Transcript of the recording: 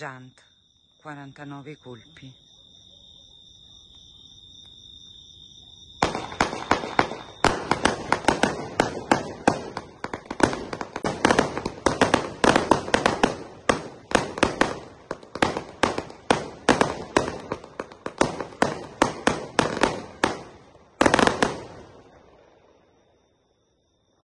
Giant, 49 colpi.